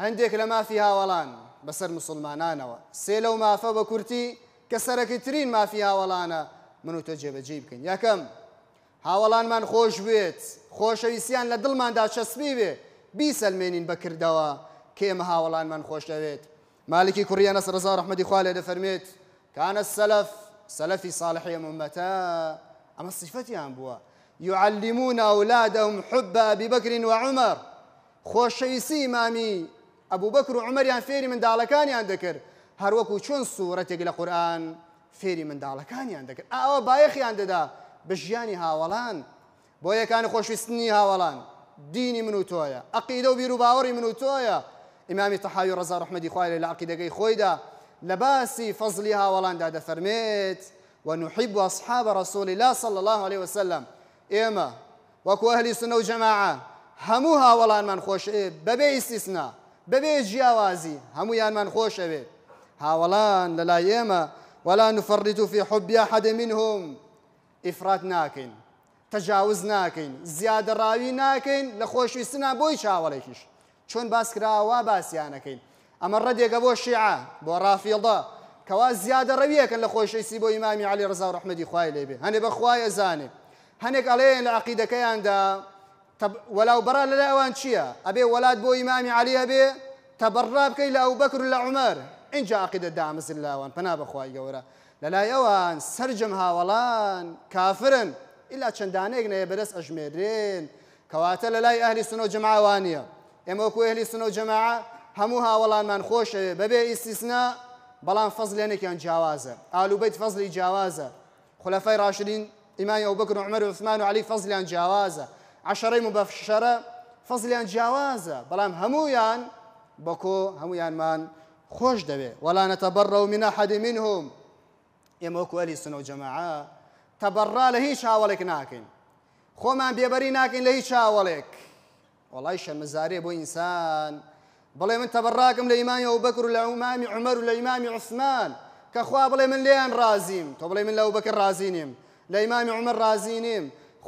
لما هەندێک لە مافی هاوەڵان بەسەر مسلمانانەوە سێ لەو مافە بە کورتی کە سەرەکیترین مافی هاوەڵانە منوتە جێبەجێ بکەین یەکەم هاوەڵانمان خۆش بێت خۆشەویستیان لە دڵماندا چەسبی بێ بیسەلمێنین بەکردەوە کێمە هاوەڵانمان خۆش دەوێت مالکی کوڕە نەس ڕزا ڕحمەدی خوا لێ دەفەرمێت کانە سەلف سەلفی ممتا اما ئەمە سیفەتیان بووە يعلمون أولادهم حب أبي بكر وعمر خوشيسي مامي أبو بكر ئەبوو بەکر و عمەریان يعني فێری منداڵەکانیان دەکرد هەروەکو چۆن سوورەتێک لە قورآن فێری منداڵەکانیان دەکرد ئاوە بایەخیان دەدا بە ژیانی هاوەڵان بۆ یەکانی خۆشویستنی هاوەڵان دینی من و تۆیە ئەقیدە و بیر و باوەڕی من و تۆیە ئیمامی تەحاوی ڕزا ڕحمەدی خوای لە عقیدەکەی خويدا لباسي فضلي هاولان دادا فرميت ونحب أصحاب رسول الله صلى الله عليه وسلم إما وكو أهلي سنة وجماعة هموها ولا من خوش إيه. ببي استثناء بەبێ جیاوازی هەمویانمان خۆش ئەوێت هاوەڵان لە لای ئێمە وەلا نفڕیت و فی حبیا حەدەمین هم ئیفرات ناکەین تەجاوز ناکەین زیادەڕاوی ناکەین لە خۆشویستنا بۆی چاوەڵێکیش چۆن باس کراوە باسییانەکەین ئەمە ڕەدێکە بۆ شیع بۆ ڕافیڵدا کەوا زیادە ڕەویەکەن لە خۆشەویستی بۆ ئیمامی علی ڕزا و ڕحمەدی خوای لێبێ هەنێ بەخوای ئەزانێ هەنێک ئەڵێن لە عقیدەکەیاندا طب ولو برا لا وان شيا ابي ولاد بو امام علي ابي تبراب كي لو بكر لا عمر ان جاء عقيده دامس الله وان فنا بخوي يورا لا لا يوان سرجم هاولان كافرا الا شندان اجنا برس اجمرين كواتل لا اهل السنه جماعه وانيا اموكو اهل السنه جماعه هموها والله من خوش ببي استثناء بلان فضل يعني كان جوازه قالوا بيت فضل جوازه خلفاء راشدين امام ابو بكر وعمر وعثمان وعلي فضل جوازه عشرەی مباشرة فەزلیان جیاوازە بەڵام هەمویان بەکۆ هەمویانمان خۆش خوش دبي بەڕە و من أحد منهم ئێمەکوەلی سنە و جەماعە تەبڕا لە هیچ هاوڵێک ناکەین خۆمان بێبەری ناكن لە هیچ هاوڵێک وڵی شەمەزارێ بۆ ئینسان بڵێ من تەبڕاکم لە ئیمانی ئەو بەکر و لە ئومامی عمەر و لە من لين رازيم تۆ بڵێ من لەو بەکە رازینیم لە ئیمامی عمەر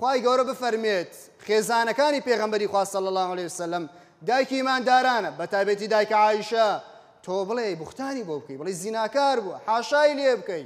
خی گەورە بفەرمێت خێزانەکانی پێغمبەری خواستە لە الله عليه وسلم دایکی ایماندارانە بە تایبێتی دایکە عیشە تۆ بڵێ بختانی بۆ بکەی بڵی زیناکار بوو حاشای لێ بکەی.